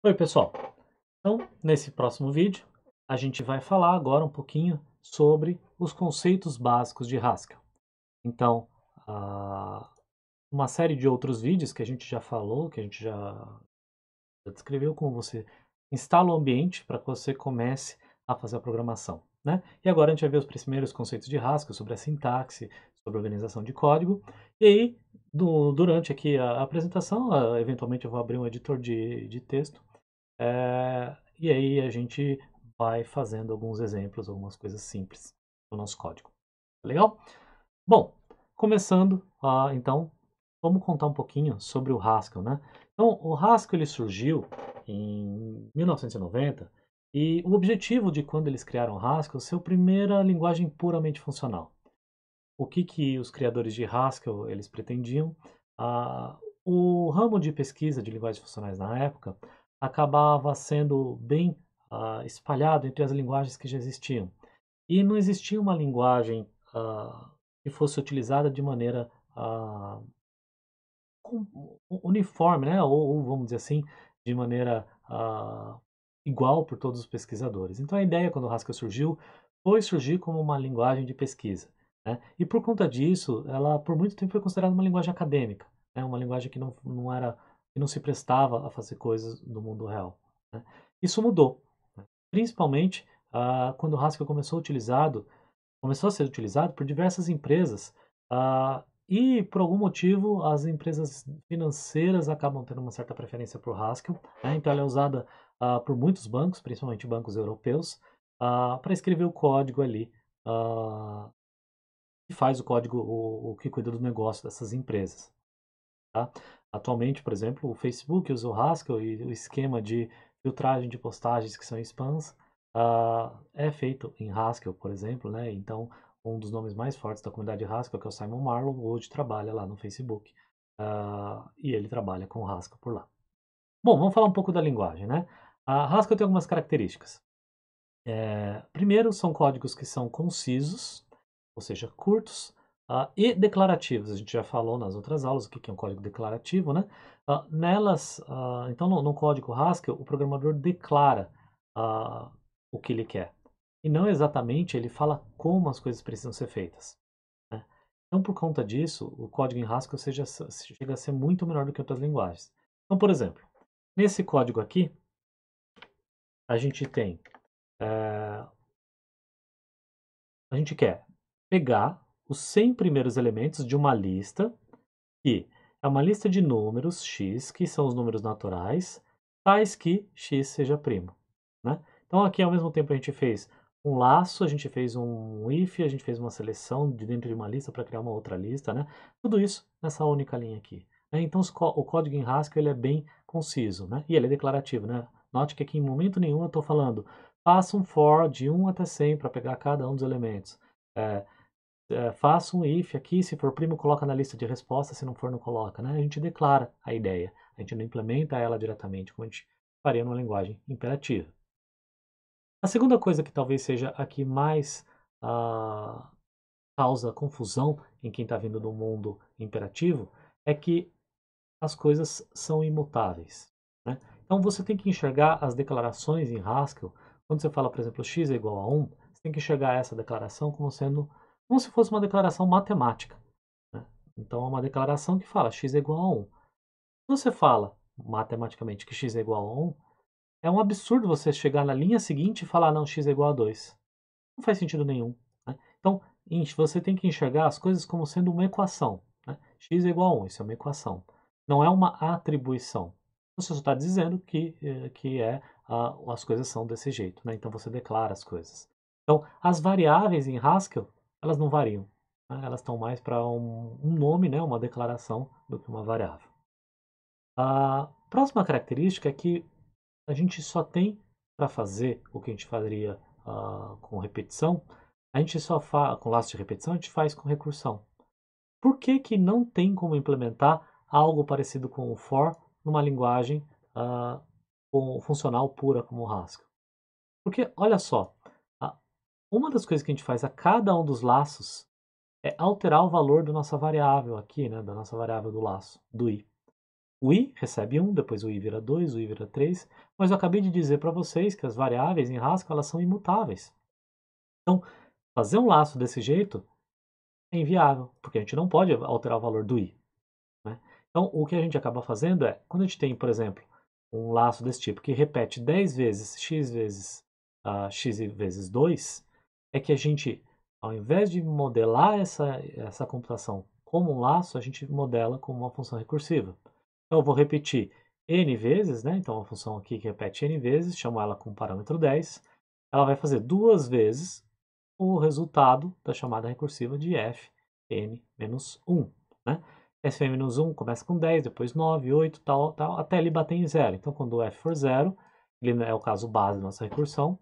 Oi pessoal, então nesse próximo vídeo a gente vai falar agora um pouquinho sobre os conceitos básicos de Haskell. Então, ah, uma série de outros vídeos que a gente já falou, que a gente já, descreveu como você instala o ambiente para que você comece a fazer a programação. Né? E agora a gente vai ver os primeiros conceitos de Haskell, sobre a sintaxe, sobre a organização de código. E aí, do, durante aqui a apresentação, ah, eventualmente eu vou abrir um editor de, de texto é, e aí a gente vai fazendo alguns exemplos, algumas coisas simples do nosso código. Legal? Bom, começando, ah, então, vamos contar um pouquinho sobre o Haskell, né? Então, o Haskell ele surgiu em 1990 e o objetivo de quando eles criaram o Haskell, ser a primeira linguagem puramente funcional. O que que os criadores de Haskell eles pretendiam? Ah, o ramo de pesquisa de linguagens funcionais na época acabava sendo bem uh, espalhado entre as linguagens que já existiam. E não existia uma linguagem uh, que fosse utilizada de maneira uh, uniforme, né? Ou, ou, vamos dizer assim, de maneira igual por todos os pesquisadores. Então a ideia, quando o Haskell surgiu, foi surgir como uma linguagem de pesquisa. Né? E por conta disso, ela por muito tempo foi considerada uma linguagem acadêmica, né? uma linguagem que não, não era não se prestava a fazer coisas no mundo real. Né? Isso mudou, né? principalmente ah, quando o Haskell começou utilizado, começou a ser utilizado por diversas empresas ah, e por algum motivo as empresas financeiras acabam tendo uma certa preferência por Haskell, né? então ela é usada ah, por muitos bancos, principalmente bancos europeus, para escrever o código ali que faz o código, o, o que cuida do negócio dessas empresas. Tá? Atualmente, por exemplo, o Facebook usa o Haskell e o esquema de filtragem de postagens que são spams uh, é feito em Haskell, por exemplo, né? Então, um dos nomes mais fortes da comunidade Haskell, é que é o Simon Marlow, hoje trabalha lá no Facebook. Uh, e ele trabalha com Haskell por lá. Bom, vamos falar um pouco da linguagem, né? A Haskell tem algumas características. É, primeiro, são códigos que são concisos, ou seja, curtos, Uh, e declarativos, a gente já falou nas outras aulas o que é um código declarativo, né? Uh, nelas, uh, então no, no, código Haskell, o programador declara o que ele quer. E não exatamente ele fala como as coisas precisam ser feitas. Né? Então, por conta disso, o código em Haskell seja, chega a ser muito melhor do que outras linguagens. Então, por exemplo, nesse código aqui, a gente tem. Eh, a gente quer pegar os 100 primeiros elementos de uma lista, que é uma lista de números x, que são os números naturais, tais que x seja primo. Né? Então, aqui, ao mesmo tempo, a gente fez um laço, a gente fez um if, a gente fez uma seleção de dentro de uma lista para criar uma outra lista, né? Tudo isso nessa única linha aqui. Né? Então, o código em Haskell ele é bem conciso, né? E ele é declarativo, né? Note que aqui em momento nenhum eu estou falando faça um for de 1 até 100 para pegar cada um dos elementos. É, é, faça um if aqui, se for primo, coloca na lista de respostas, se não for, não coloca. Né? A gente declara a ideia, a gente não implementa ela diretamente, como a gente faria numa linguagem imperativa. A segunda coisa que talvez seja aqui mais ah, causa confusão em quem está vindo do mundo imperativo é que as coisas são imutáveis. Né? Então você tem que enxergar as declarações em Haskell, quando você fala, por exemplo, x é igual a 1, você tem que enxergar essa declaração como sendo como se fosse uma declaração matemática. Né? Então, é uma declaração que fala x é igual a 1. Se você fala matematicamente que x é igual a 1, é um absurdo você chegar na linha seguinte e falar, não, x é igual a 2. Não faz sentido nenhum. Né? Então, você tem que enxergar as coisas como sendo uma equação. Né? x é igual a 1, isso é uma equação. Não é uma atribuição. Você só está dizendo que, eh, que é, as coisas são desse jeito. Né? Então, você declara as coisas. Então, as variáveis em Haskell elas não variam. Né? Elas estão mais para um, um, nome, né? uma declaração, do que uma variável. A próxima característica é que a gente só tem para fazer o que a gente faria uh, com repetição, a gente só faz com laço de repetição, a gente faz com recursão. Por que, que não tem como implementar algo parecido com o for numa linguagem uh, funcional pura como o Haskell? Porque, olha só, uma das coisas que a gente faz a cada um dos laços é alterar o valor da nossa variável aqui, né, da nossa variável do laço, do i. O i recebe 1, depois o i vira 2, o i vira 3, mas eu acabei de dizer para vocês que as variáveis em Haskell elas são imutáveis. Então, fazer um laço desse jeito é inviável, porque a gente não pode alterar o valor do i. Né? Então, o que a gente acaba fazendo é, quando a gente tem, por exemplo, um laço desse tipo que repete 10 vezes x vezes uh, x vezes 2, é que a gente, ao invés de modelar essa, essa computação como um laço, a gente modela como uma função recursiva. Então, eu vou repetir n vezes, né? Então, uma função aqui que repete n vezes, chamo ela com o parâmetro 10, ela vai fazer duas vezes o resultado da chamada recursiva de fn-1, né? fn-1 começa com 10, depois 9, 8, tal, tal, até ele bater em zero. Então, quando o f for zero, ele é o caso base da nossa recursão,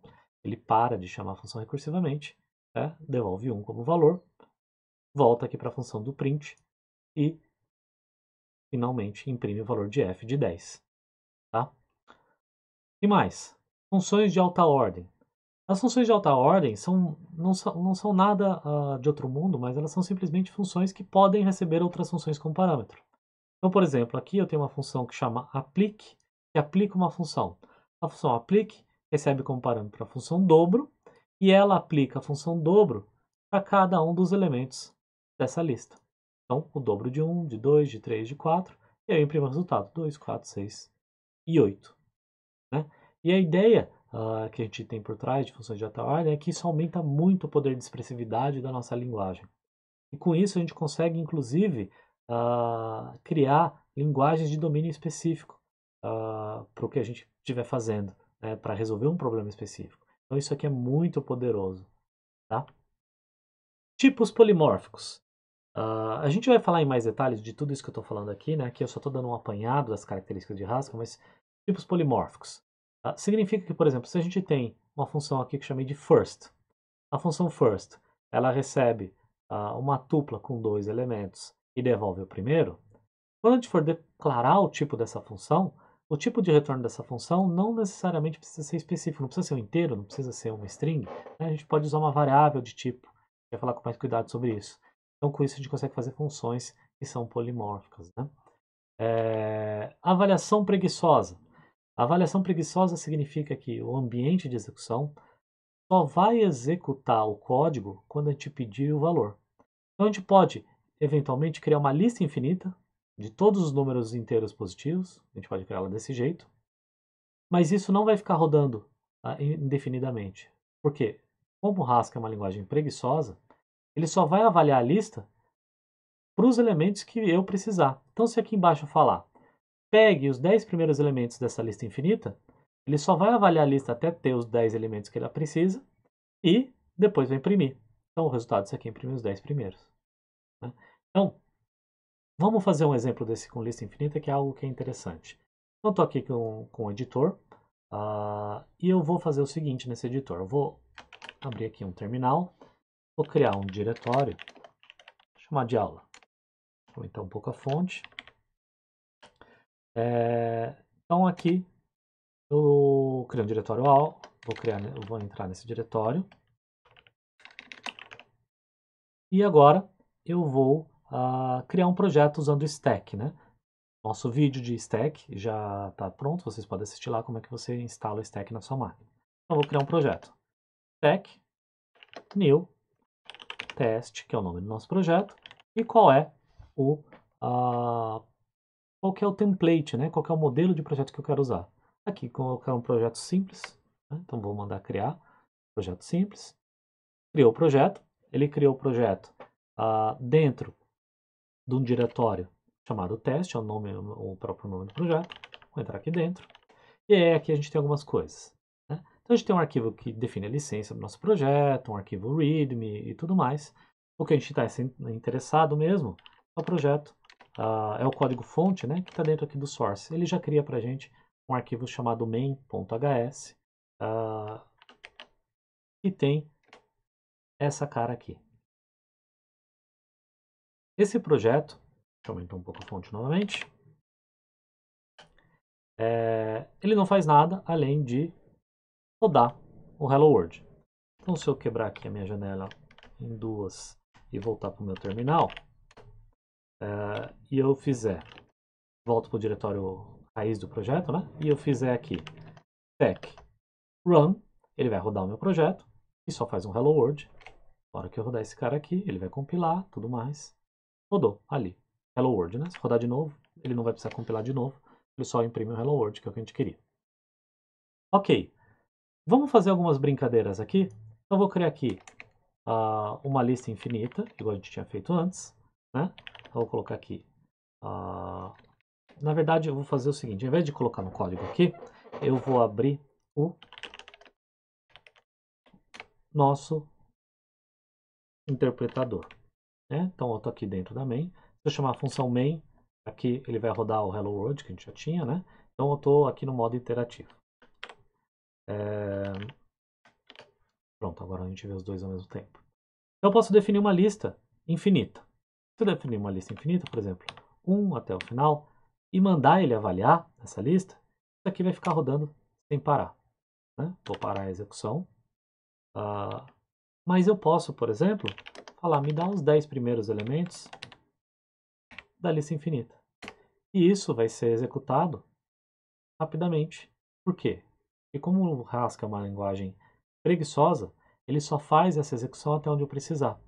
ele para de chamar a função recursivamente, né? devolve 1 como valor, volta aqui para a função do print e finalmente imprime o valor de f de 10. Tá? E mais, funções de alta ordem. As funções de alta ordem são, não, são, não são nada uh, de outro mundo, mas elas são simplesmente funções que podem receber outras funções como parâmetro. Então, por exemplo, aqui eu tenho uma função que chama aplique, que aplica uma função. A função aplique recebe como parâmetro a função dobro e ela aplica a função dobro para cada um dos elementos dessa lista. Então, o dobro de 1, de 2, de 3, de 4, e aí eu imprimo o resultado, 2, 4, 6 e 8. Né? E a ideia uh, que a gente tem por trás de funções de alta ordem é que isso aumenta muito o poder de expressividade da nossa linguagem. E com isso a gente consegue, inclusive, uh, criar linguagens de domínio específico uh, para o que a gente estiver fazendo. Né, para resolver um problema específico. Então isso aqui é muito poderoso, tá? Tipos polimórficos. Uh, a gente vai falar em mais detalhes de tudo isso que eu estou falando aqui, né? Aqui eu só estou dando um apanhado das características de Haskell, mas tipos polimórficos. Uh, significa que, por exemplo, se a gente tem uma função aqui que eu chamei de first, a função first, ela recebe uh, uma tupla com dois elementos e devolve o primeiro, quando a gente for declarar o tipo dessa função, o tipo de retorno dessa função não necessariamente precisa ser específico, não precisa ser um inteiro, não precisa ser uma string. Né? A gente pode usar uma variável de tipo, vai é falar com mais cuidado sobre isso. Então, com isso, a gente consegue fazer funções que são polimórficas. Né? É... Avaliação preguiçosa. A avaliação preguiçosa significa que o ambiente de execução só vai executar o código quando a gente pedir o valor. Então, a gente pode, eventualmente, criar uma lista infinita de todos os números inteiros positivos, a gente pode criá-la desse jeito, mas isso não vai ficar rodando tá, indefinidamente. Porque, como o Haskell é uma linguagem preguiçosa, ele só vai avaliar a lista para os elementos que eu precisar. Então, se aqui embaixo eu falar, pegue os 10 primeiros elementos dessa lista infinita, ele só vai avaliar a lista até ter os 10 elementos que ela precisa e depois vai imprimir. Então, o resultado disso aqui é imprime os 10 primeiros. Né? Então, Vamos fazer um exemplo desse com lista infinita, que é algo que é interessante. Então, estou aqui com, com o editor, uh, e eu vou fazer o seguinte nesse editor. Eu vou abrir aqui um terminal, vou criar um diretório, chamar de aula. Vou então um pouco a fonte. É, então, aqui, eu crio um diretório aula, vou, criar, vou entrar nesse diretório. E agora, eu vou uh, criar um projeto usando o Stack, né? Nosso vídeo de Stack já está pronto, vocês podem assistir lá como é que você instala o Stack na sua máquina. Então, vou criar um projeto. Stack, new, test, que é o nome do nosso projeto, e qual é o, uh, qual que é o template, né? qual é o modelo de projeto que eu quero usar. Aqui, colocar um projeto simples, né? então vou mandar criar, projeto simples, criou o projeto, ele criou o projeto uh, dentro de um diretório chamado teste, é o, nome, o próprio nome do projeto. Vou entrar aqui dentro. E aí aqui a gente tem algumas coisas. Né? Então a gente tem um arquivo que define a licença do nosso projeto, um arquivo README e tudo mais. O que a gente está né, interessado mesmo é o projeto, uh, é o código fonte né, que está dentro aqui do source. Ele já cria para a gente um arquivo chamado main.hs uh, que tem essa cara aqui. Esse projeto, deixa eu aumentar um pouco a fonte novamente, é, ele não faz nada além de rodar o Hello World. Então, se eu quebrar aqui a minha janela em duas e voltar para o meu terminal, é, e eu fizer, volto para o diretório raiz do projeto, né? E eu fizer aqui tech run, ele vai rodar o meu projeto e só faz um hello world. Na hora que eu rodar esse cara aqui, ele vai compilar tudo mais. Rodou, ali. Hello World, né? Se rodar de novo, ele não vai precisar compilar de novo. Ele só imprime o Hello World, que é o que a gente queria. Ok. Vamos fazer algumas brincadeiras aqui. Então, eu vou criar aqui uh, uma lista infinita, igual a gente tinha feito antes. Né? Então, eu vou colocar aqui. Uh, na verdade, eu vou fazer o seguinte. Ao invés de colocar no código aqui, eu vou abrir o nosso interpretador. Né? Então eu estou aqui dentro da main. Se eu chamar a função main, aqui ele vai rodar o hello world que a gente já tinha, né? Então eu estou aqui no modo interativo. É... Pronto, agora a gente vê os dois ao mesmo tempo. Então eu posso definir uma lista infinita. Se eu definir uma lista infinita, por exemplo, 1 até o final, e mandar ele avaliar essa lista, isso aqui vai ficar rodando sem parar. Né? Vou parar a execução. Uh, mas eu posso, por exemplo, falar me dá os 10 primeiros elementos da lista infinita. E isso vai ser executado rapidamente. Por quê? Porque como o Haskell é uma linguagem preguiçosa, ele só faz essa execução até onde eu precisar.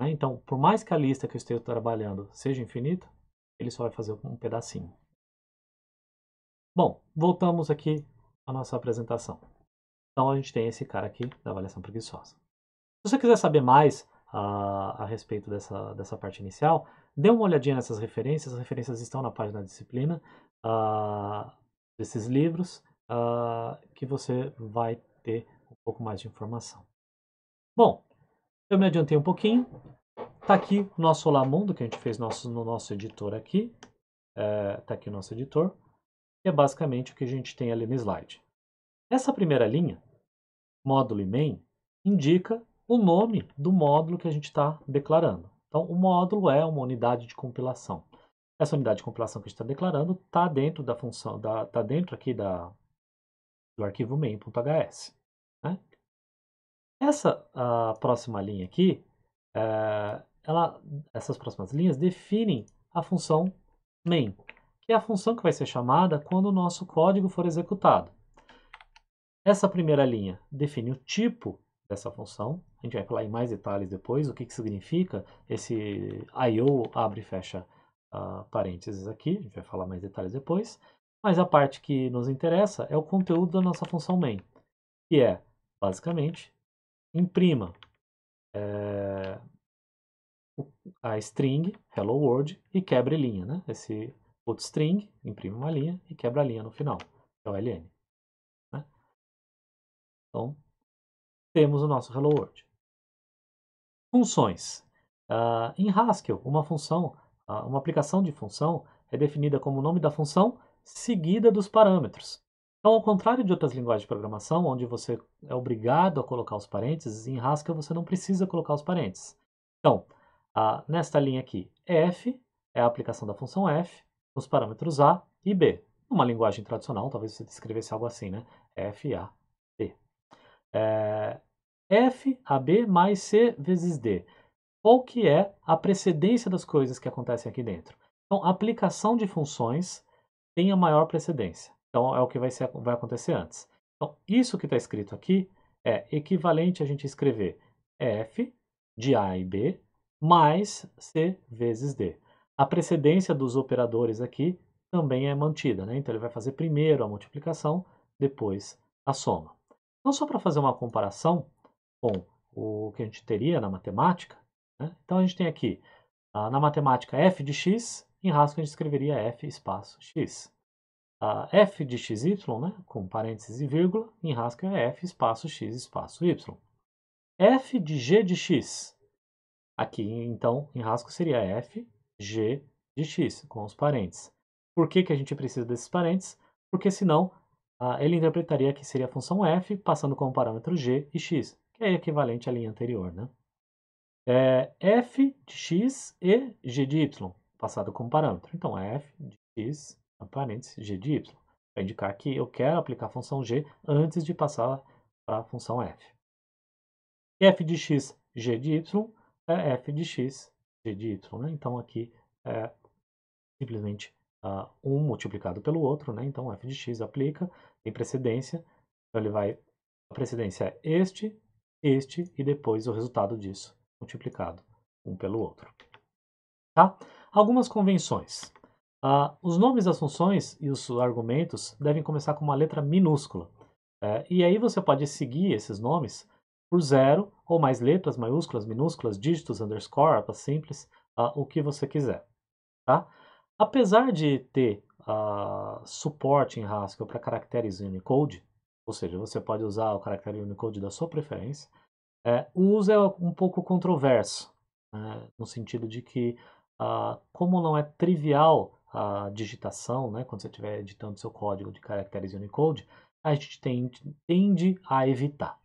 Né? Então, por mais que a lista que eu esteja trabalhando seja infinita, ele só vai fazer um pedacinho. Bom, voltamos aqui à nossa apresentação. Então, a gente tem esse cara aqui da avaliação preguiçosa. Se você quiser saber mais a, a respeito dessa, dessa parte inicial, dê uma olhadinha nessas referências, as referências estão na página da disciplina uh, desses livros, uh, que você vai ter um pouco mais de informação. Bom, eu me adiantei um pouquinho, Está aqui o nosso Olá Mundo, que a gente fez nosso, no nosso editor aqui. Está é, aqui o nosso editor. é basicamente o que a gente tem ali no slide. Essa primeira linha, módulo e main, indica o nome do módulo que a gente está declarando. Então, o módulo é uma unidade de compilação. Essa unidade de compilação que a gente está declarando está dentro da função, está dentro aqui da, do arquivo main.hs. Né? Essa a próxima linha aqui, é, ela, essas próximas linhas definem a função main, que é a função que vai ser chamada quando o nosso código for executado. Essa primeira linha define o tipo dessa função. A gente vai falar em mais detalhes depois o que, que significa esse IO abre e fecha uh, parênteses aqui. A gente vai falar mais detalhes depois. Mas a parte que nos interessa é o conteúdo da nossa função main, que é, basicamente, imprima é, a string hello world e quebre linha. Né? Esse put string imprime uma linha e quebra a linha no final, é o ln. Né? Então, temos o nosso Hello World. Funções. Uh, em Haskell, uma função, uh, uma aplicação de função é definida como o nome da função seguida dos parâmetros. Então, ao contrário de outras linguagens de programação, onde você é obrigado a colocar os parênteses, em Haskell você não precisa colocar os parênteses. Então, uh, nesta linha aqui, f é a aplicação da função f nos parâmetros a e b. Uma linguagem tradicional, talvez você descrevesse algo assim, né? f e a é, F ab mais C vezes D. Qual que é a precedência das coisas que acontecem aqui dentro? Então, a aplicação de funções tem a maior precedência. Então, é o que vai, ser, vai acontecer antes. Então, isso que está escrito aqui é equivalente a gente escrever F de A e B mais C vezes D. A precedência dos operadores aqui também é mantida, né? Então, ele vai fazer primeiro a multiplicação, depois a soma. Então, só para fazer uma comparação com o que a gente teria na matemática, né? então a gente tem aqui, ah, na matemática, f de x, em Haskell a gente escreveria f espaço x. Ah, f de xy, né? com parênteses e vírgula, em Haskell é f espaço x espaço y. f de g de x, aqui então em Haskell seria f g de x, com os parênteses. Por que, que a gente precisa desses parênteses? Porque senão ele interpretaria que seria a função f, passando como parâmetro g e x, que é equivalente à linha anterior. Né? É f de x e g de y, passado como parâmetro. Então, f de x, parênteses, g de y, para indicar que eu quero aplicar a função g antes de passar para a função f. f de x, g de y, é f de x, g de y. Né? Então, aqui é simplesmente uh, um multiplicado pelo outro, né? Então f de x aplica, tem precedência, então ele vai, a precedência é este, este e depois o resultado disso multiplicado um pelo outro. Tá? Algumas convenções. Uh, os nomes das funções e os argumentos devem começar com uma letra minúscula. Né? e aí você pode seguir esses nomes por zero ou mais letras maiúsculas, minúsculas, dígitos, underscore, simples, uh, o que você quiser. Tá? Apesar de ter uh, suporte em Haskell para caracteres Unicode, ou seja, você pode usar o caractere Unicode da sua preferência, é, o uso é um pouco controverso, né, no sentido de que, uh, como não é trivial a digitação, né, quando você estiver editando seu código de caracteres Unicode, a gente tende, tende a evitar,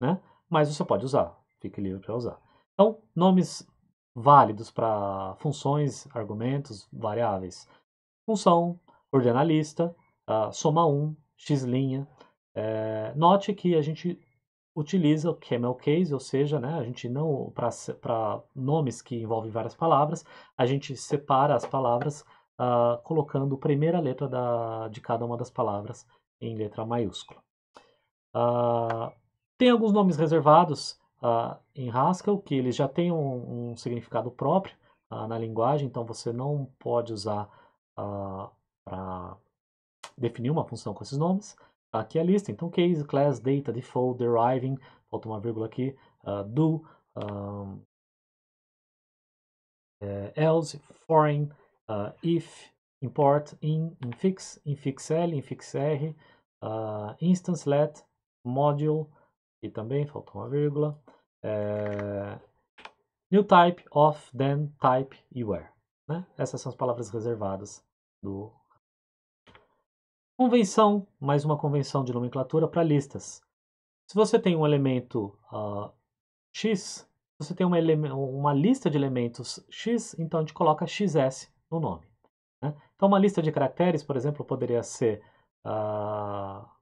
né? mas você pode usar, fique livre para usar. Então, nomes válidos para funções, argumentos, variáveis. Função, ordenalista, uh, soma 1, x'. É, note que a gente utiliza o camel case, ou seja, né, a gente não, para nomes que envolvem várias palavras, a gente separa as palavras uh, colocando a primeira letra da, de cada uma das palavras em letra maiúscula. Uh, tem alguns nomes reservados uh, em Haskell, que ele já tem um, um significado próprio uh, na linguagem, então você não pode usar uh, ah, para definir uma função com esses nomes. Aqui é a lista, então case, class, data, default, deriving, falta uma vírgula aqui, do, um, é, else, foreign, if, import, in, infix, infixL infixR infix instance, let, module, e também faltou uma vírgula. É, new type, of, then, type e where. Né? Essas são as palavras reservadas do. Convenção, mais uma convenção de nomenclatura para listas. Se você tem um elemento uh, X, você tem uma, uma, lista de elementos X, então a gente coloca XS no nome. Né? Então, uma lista de caracteres, por exemplo, poderia ser uh, ah,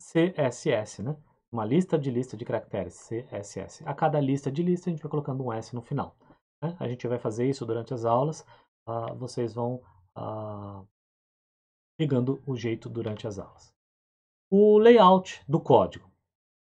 CSS, né? uma lista de lista de caracteres, CSS. A cada lista de lista, a gente vai colocando um S no final. Né? A gente vai fazer isso durante as aulas, uh, vocês vão uh, ah, ligando o jeito durante as aulas. O layout do código.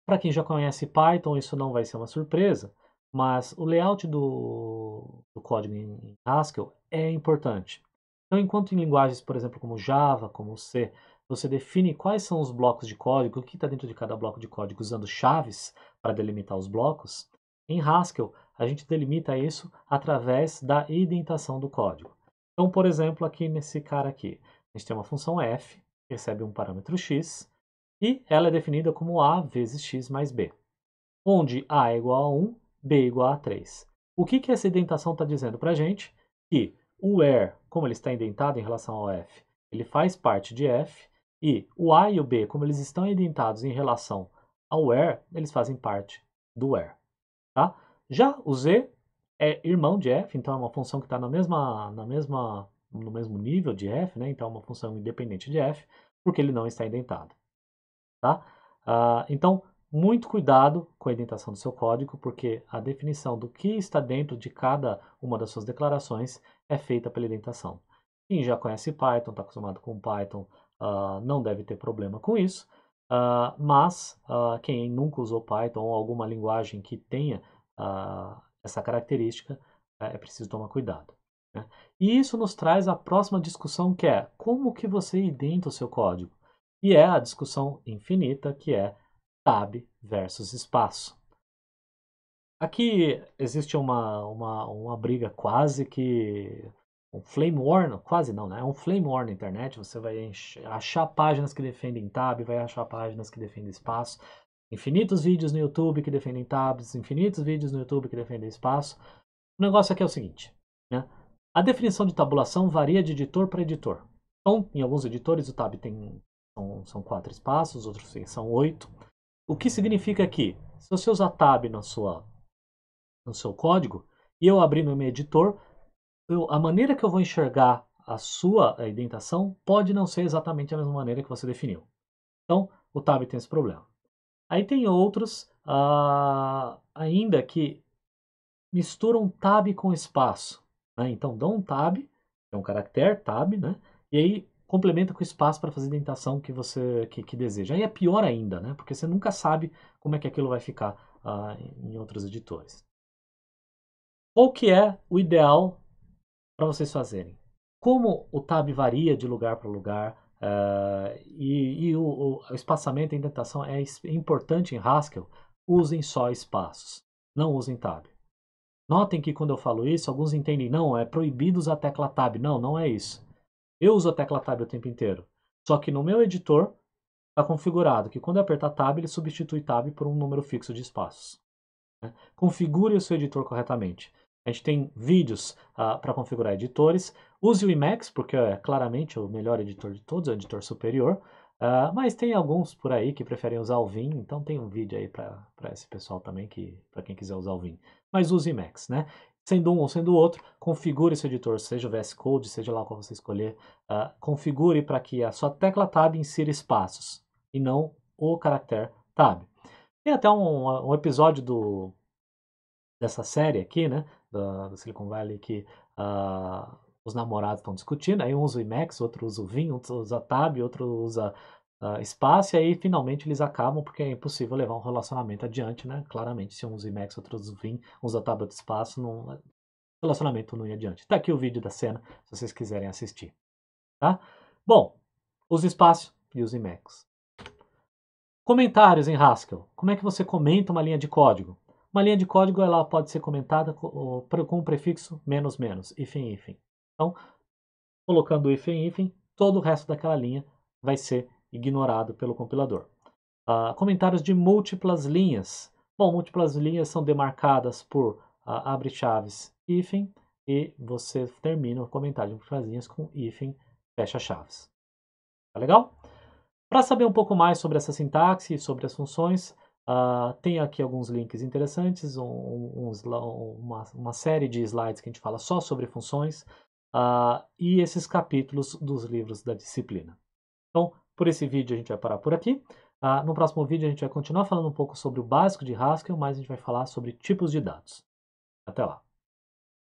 Para quem já conhece Python, isso não vai ser uma surpresa, mas o layout do, do código em Haskell é importante. Então, enquanto em linguagens, por exemplo, como Java, como C, você define quais são os blocos de código, o que está dentro de cada bloco de código, usando chaves para delimitar os blocos. Em Haskell, a gente delimita isso através da identação do código. Então, por exemplo, aqui nesse cara aqui, a gente tem uma função f, recebe um parâmetro x, e ela é definida como a vezes x mais b, onde a é igual a 1, b é igual a 3. O que, que essa indentação está dizendo para a gente? Que o where, como ele está indentado em relação ao f, ele faz parte de f, e o A e o B, como eles estão indentados em relação ao where, eles fazem parte do where. Tá? Já o Z é irmão de f, então é uma função que está na mesma, na mesma, no mesmo nível de f, né? então é uma função independente de f, porque ele não está indentado. Tá? Ah, então, muito cuidado com a indentação do seu código, porque a definição do que está dentro de cada uma das suas declarações é feita pela indentação. Quem já conhece Python, está acostumado com Python, ah, não deve ter problema com isso. Uh, mas uh, quem nunca usou Python ou alguma linguagem que tenha essa característica, é, é preciso tomar cuidado. Né? E isso nos traz à próxima discussão que é como que você identa o seu código? E é a discussão infinita que é tab versus espaço. Aqui existe uma, uma, uma briga quase que um flame war, quase não, né? É um flame war na internet, você vai achar páginas que defendem tab, vai achar páginas que defendem espaço, infinitos vídeos no YouTube que defendem tabs, infinitos vídeos no YouTube que defendem espaço. O negócio aqui é o seguinte, né? A definição de tabulação varia de editor para editor. Então, em alguns editores o tab tem são, são quatro espaços, outros são oito. O que significa que, se você usar tab na sua, no seu código, e eu abrir no meu editor, eu, a maneira que eu vou enxergar a sua indentação pode não ser exatamente a mesma maneira que você definiu. Então, o tab tem esse problema. Aí tem outros ah, ainda que misturam tab com espaço. Né? Então, dão um tab, é um caractere, tab, né? e aí complementa com espaço para fazer a indentação que você que, que, deseja. Aí é pior ainda, né? porque você nunca sabe como é que aquilo vai ficar ah, em outros editores. Qual que é o ideal para vocês fazerem. Como o tab varia de lugar para lugar uh, e, e, o, o espaçamento e indentação é, é importante em Haskell, usem só espaços, não usem tab. Notem que quando eu falo isso, alguns entendem, não, é proibido usar a tecla tab. Não, não é isso. Eu uso a tecla tab o tempo inteiro. Só que no meu editor está configurado que quando eu apertar tab, ele substitui tab por um número fixo de espaços. Né? Configure o seu editor corretamente. A gente tem vídeos ah, para configurar editores. Use o Emacs, porque é claramente é o melhor editor de todos, é o editor superior. Ah, mas tem alguns por aí que preferem usar o Vim, então tem um vídeo aí para esse pessoal também, que para quem quiser usar o Vim. Mas use o Emacs, né? Sendo um ou sendo outro, configure seu editor, seja o VS Code, seja lá qual você escolher. Ah, configure para que a sua tecla Tab insira espaços e não o caractere Tab. Tem até um, um episódio do, dessa série aqui, né? da, da Silicon Valley que uh, os namorados estão discutindo, aí um usa o IMAX, outro usa o Vin outro usa a Tab, outro usa uh, ah, espaço, e aí finalmente eles acabam, porque é impossível levar um relacionamento adiante, né? Claramente, se um usa IMAX, outro usa o Vin usa a Tab de espaço, não, relacionamento não ia adiante. Tá aqui o vídeo da cena, se vocês quiserem assistir. Tá? Bom, usa espaço e usa IMAX. Comentários em Haskell. Como é que você comenta uma linha de código? Uma linha de código ela pode ser comentada com o prefixo menos menos, hífen hífen. Então, colocando hífen hífen, todo o resto daquela linha vai ser ignorado pelo compilador. Uh, comentários de múltiplas linhas. Bom, múltiplas linhas são demarcadas por uh, abre chaves hífen e você termina o comentário de múltiplas linhas com hífen fecha chaves. Tá legal? Para saber um pouco mais sobre essa sintaxe e sobre as funções, Uh, tem aqui alguns links interessantes, um, um, uma, uma, série de slides que a gente fala só sobre funções uh, e esses capítulos dos livros da disciplina. Então, por esse vídeo a gente vai parar por aqui. Uh, no próximo vídeo a gente vai continuar falando um pouco sobre o básico de Haskell, mas a gente vai falar sobre tipos de dados. Até lá!